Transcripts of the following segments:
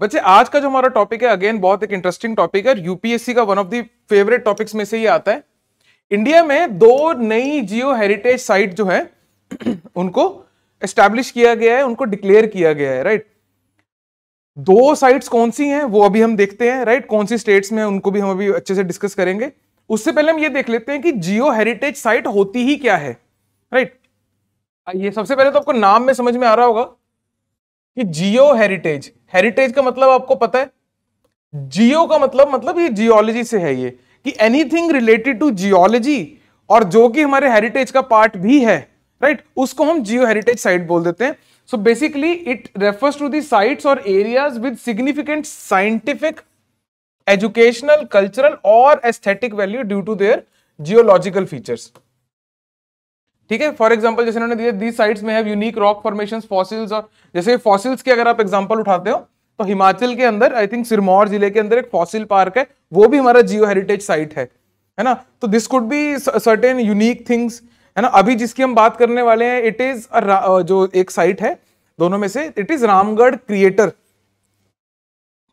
बच्चे आज का जो हमारा टॉपिक है अगेन बहुत एक इंटरेस्टिंग टॉपिक है यूपीएससी का one of the favourite topics में से ही आता है इंडिया में दो नई जियो हेरिटेज साइट जो है उनको एस्टैब्लिश किया गया है उनको डिक्लेयर किया गया है राइट दो साइट्स कौन सी हैं वो अभी हम देखते हैं राइट कौन सी स्टेट्स में उनको भी हम अभी अच्छे से डिस्कस करेंगे उससे पहले हम ये देख लेते हैं कि जियो हेरिटेज साइट होती ही क्या है राइट ये सबसे पहले तो आपको नाम में समझ में आ रहा होगा ये जियो हेरिटेज हेरिटेज का मतलब आपको पता है जियो का मतलब मतलब ये जियोलॉजी से है ये कि एनीथिंग रिलेटेड टू जियोलॉजी और जो कि हमारे हेरिटेज का पार्ट भी है राइट right? उसको हम जियो हेरिटेज साइट बोल देते हैं so basically it refers to the site और areas with significant scientific educational cultural और aesthetic value due to their geological features ठीक है फॉर एग्जाम्पल जैसे उन्होंने दिया the sites may have unique rock formation fossils और जैसे फॉसिल्स के अगर आप एग्जाम्पल उठाते हो तो हिमाचल के अंदर आई थिंक सिरमौर जिले के अंदर एक फॉसिल पार्क है वो भी हमारा जियो हेरिटेज साइट है है ना तो this could be certain unique things है ना अभी जिसकी हम बात करने वाले हैं इट इज जो एक साइट है दोनों में से it is Ramgarh creator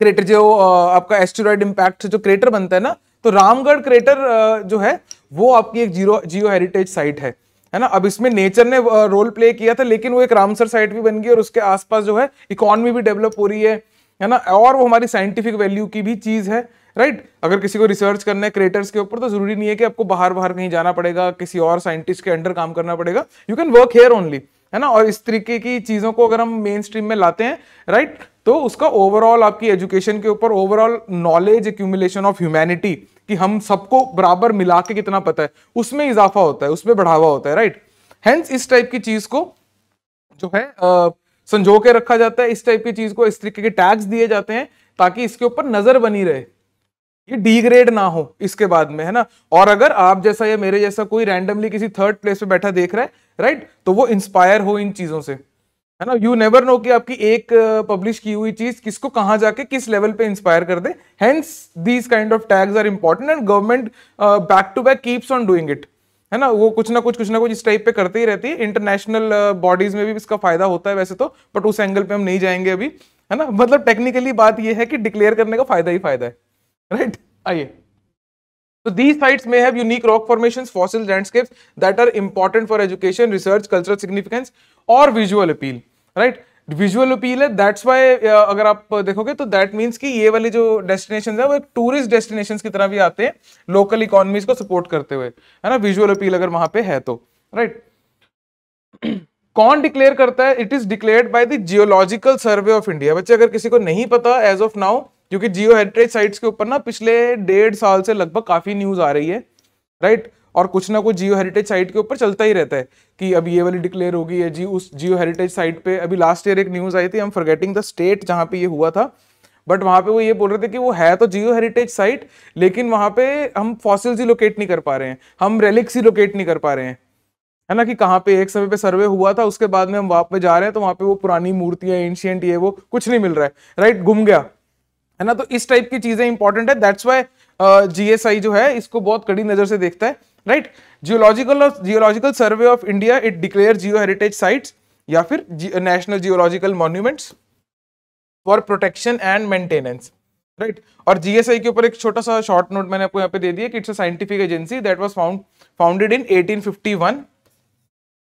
crater जो आपका एस्टोराइड इम्पैक्ट जो क्रेटर बनता है ना तो रामगढ़ क्रेटर जो है वो आपकी एक जीरो जियो हेरिटेज साइट है है ना अब इसमें नेचर ने रोल प्ले किया था लेकिन वो एक रामसर साइट भी बन गई और उसके आसपास जो है इकोनॉमी भी डेवलप हो रही है है ना और वो हमारी साइंटिफिक वैल्यू की भी चीज़ है राइट अगर किसी को रिसर्च करना है क्रिएटर्स के ऊपर तो जरूरी नहीं है कि आपको बाहर बाहर कहीं जाना पड़ेगा किसी और साइंटिस्ट के अंडर काम करना पड़ेगा you can work here only है ना और इस तरीके की चीज़ों को अगर हम मेन स्ट्रीम में लाते हैं राइट तो उसका ओवरऑल आपकी एजुकेशन के ऊपर overall knowledge accumulation of humanity कि हम सबको बराबर मिला के कितना पता है उसमें इजाफा होता है उसमें बढ़ावा होता है राइट हेंस इस टाइप की चीज को जो है संजो के रखा जाता है इस टाइप की चीज को इस तरीके के टैग्स दिए जाते हैं ताकि इसके ऊपर नजर बनी रहे ये डिग्रेड ना हो इसके बाद में है ना और अगर आप जैसा या मेरे जैसा कोई रैंडमली किसी थर्ड प्लेस पे बैठा देख रहा है राइट तो वो इंस्पायर हो इन चीजों से है ना यू नेवर नो कि आपकी एक पब्लिश की हुई चीज किसको कहाँ जाके किस लेवल पे इंस्पायर कर दे hence these kind of tags are important and government back to back keeps on doing it है ना वो कुछ ना कुछ कुछ ना कुछ इस टाइप पे करते ही रहती है इंटरनेशनल बॉडीज में भी इसका फायदा होता है वैसे तो बट उस एंगल पे हम नहीं जाएंगे अभी है ना मतलब टेक्निकली बात यह है कि डिक्लेयर करने का फायदा ही फायदा है राइट आइए तो these sites may have unique rock formation fossil landscapes that are important for education research cultural significance और visual appeal right visual appeal है दैट्स वाई uh, अगर आप देखोगे तो दैट मीन्स कि ये वाली जो डेस्टिनेशन है वो टूरिस्ट डेस्टिनेशन की तरह भी आते हैं लोकल इकोनॉमीज को सपोर्ट करते हुए है ना विजुअल अपील अगर वहां पे है तो राइट कौन डिक्लेयर करता है it is declared by the Geological Survey of India बच्चे अगर किसी को नहीं पता एज ऑफ नाउ क्योंकि जियो हेरिटेज साइट्स के ऊपर ना पिछले डेढ़ साल से लगभग काफी न्यूज आ रही है राइट right? और कुछ ना कुछ जियो हेरिटेज साइट के ऊपर चलता ही रहता है कि अब ये वाली डिक्लेयर हो गई है जी उस जियो हेरिटेज साइट पे अभी लास्ट ईयर एक न्यूज़ आई थी हम फॉरगेटिंग द स्टेट जहाँ पे ये हुआ था बट वहाँ पे वो ये बोल रहे थे कि वो है तो जियो हेरिटेज साइट लेकिन वहाँ पे हम फॉसिल्स ही लोकेट नहीं कर पा रहे हैं हम रेलिक्स ही लोकेट नहीं कर पा रहे हैं है ना कि कहाँ पे एक समय पे सर्वे हुआ था उसके बाद में हम वहाँ पे जा रहे हैं तो वहाँ पे वो पुरानी मूर्तियाँ एंशियंट ये वो कुछ नहीं मिल रहा है राइट घूम गया है ना तो इस टाइप की चीज़ें इंपॉर्टेंट है दैट्स वाई जीएसआई जो है इसको बहुत कड़ी नज़र से देखता है राइट जियोलॉजिकल और Geological Survey of India it declare geo heritage site या फिर national geological monuments for protection and maintenance right और जीएसआई के ऊपर एक छोटा सा शॉर्ट नोट मैंने आपको यहाँ पे दे दिया कि it's a scientific agency that was found founded in 1851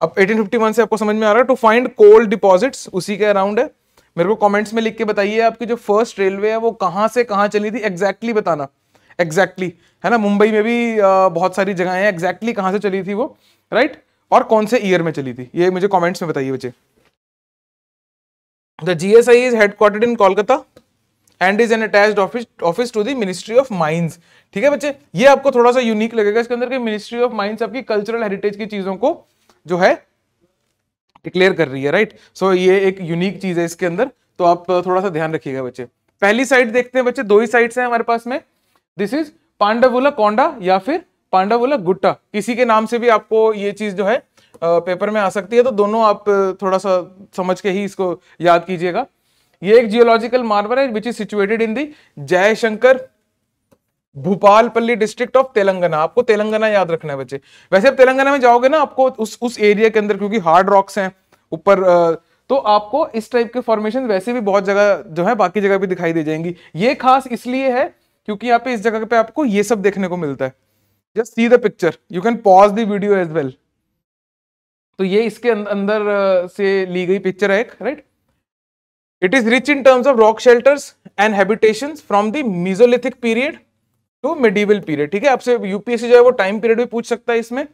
अब 1851 से आपको समझ में आ रहा है टू फाइंड कोल्ड डिपॉजिट्स उसी के अराउंड है मेरे को कॉमेंट्स में लिख के बताइए आपकी जो फर्स्ट रेलवे है वो कहाँ से कहाँ चली थी एग्जैक्टली exactly बताना एग्जैक्टली exactly. है ना मुंबई में भी बहुत सारी जगह है एग्जैक्टली exactly कहां से चली थी वो राइट right? और कौन से ईयर में चली थी ये मुझे कॉमेंट्स में बताइए बच्चे the G S I is headquartered in Kolkata and is an attach office office to the ministry of mines ठीक है बच्चे ये आपको थोड़ा सा यूनिक लगेगा इसके अंदर मिनिस्ट्री ऑफ माइंस आपकी कल्चरल हेरिटेज की चीजों को जो है डिक्लेयर कर रही है राइट right? सो so, ये एक यूनिक चीज है इसके अंदर तो आप थोड़ा सा ध्यान रखिएगा बच्चे पहली साइड देखते हैं बच्चे दो ही साइड्स हैं हमारे पास में दिस इज पांडवुला कोंडा या फिर पांडवुला गुट्टा किसी के नाम से भी आपको ये चीज जो है पेपर में आ सकती है तो दोनों आप थोड़ा सा समझ के ही इसको याद कीजिएगा ये एक जियोलॉजिकल मार्बल है which is situated in the Jayashankar Bhupalpally district of Telangana आपको तेलंगाना याद रखना है बच्चे वैसे आप तेलंगाना में जाओगे ना आपको उस उस एरिया के अंदर क्योंकि हार्ड रॉक्स हैं ऊपर तो आपको इस टाइप के फॉर्मेशन वैसे भी बहुत जगह जो है बाकी जगह भी दिखाई दे जाएंगी ये खास इसलिए है क्योंकि यहाँ पे इस जगह पे आपको ये सब देखने को मिलता है just see the picture you can pause the video as well तो ये इसके अं-, अंदर से ली गई पिक्चर है एक right it is rich in terms of rock shelters and habitation from the Mesolithic period to medieval period ठीक है आपसे यूपीएससी जो है वो टाइम पीरियड भी पूछ सकता है इसमें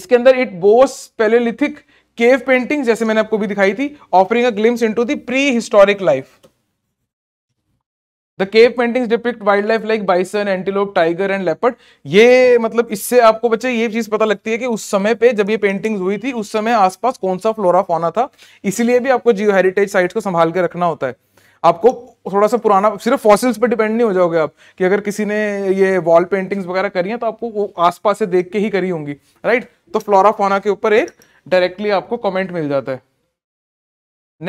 इसके अंदर it boasts palaeolithic cave painting जैसे मैंने आपको भी दिखाई थी offering a glimpse into the prehistoric life the cave paintings depict wildlife like bison antelope tiger and leopard ये मतलब इससे आपको बच्चे ये चीज पता लगती है कि उस समय पे जब ये पेंटिंग्स हुई थी उस समय आसपास कौन सा फ्लोरा फोना था इसीलिए भी आपको जियो हेरिटेज साइट को संभाल के रखना होता है आपको थोड़ा सा पुराना सिर्फ फॉसिल्स पे डिपेंड नहीं हो जाओगे आप कि अगर किसी ने ये वॉल पेंटिंग्स वगैरह करी है तो आपको वो आसपास से देख के ही करी होंगी राइट तो फ्लोरा फोना के ऊपर एक डायरेक्टली आपको कॉमेंट मिल जाता है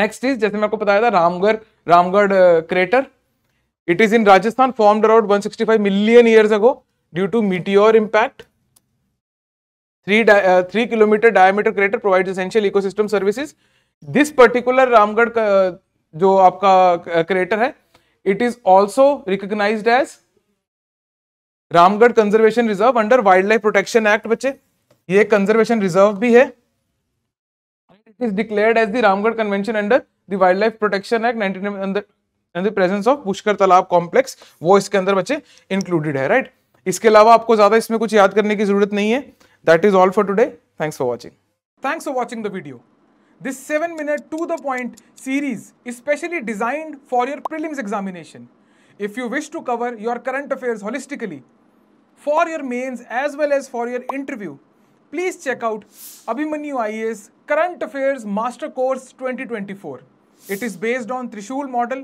नेक्स्ट इज जैसे मैं आपको बताया था Ramgarh Ramgarh crater It is in Rajasthan, formed around 165 million years ago due to meteor impact. 3, uh, 3 kilometer diameter crater provides essential ecosystem services. This particular Ramgarh uh, जो आपका क्रेटर है it is also recognise as Ramgarh conservation reserve under wildlife protection act बच्चे ये conservation reserve भी है it is declared as the Ramgarh convention under the wildlife protection act and the presence of Pushkar Talab complex वो इसके अंदर बच्चे included है right right? इसके अलावा आपको ज्यादा इसमें कुछ याद करने की जरूरत नहीं है that is all for today thanks for watching thanks for watching the video this seven minute to the point series specially designed for your prelims examination if you wish to cover your current affair holistically for your mains as well as for your interview please check out I S current affairs master course 2024. It is based on Trishul model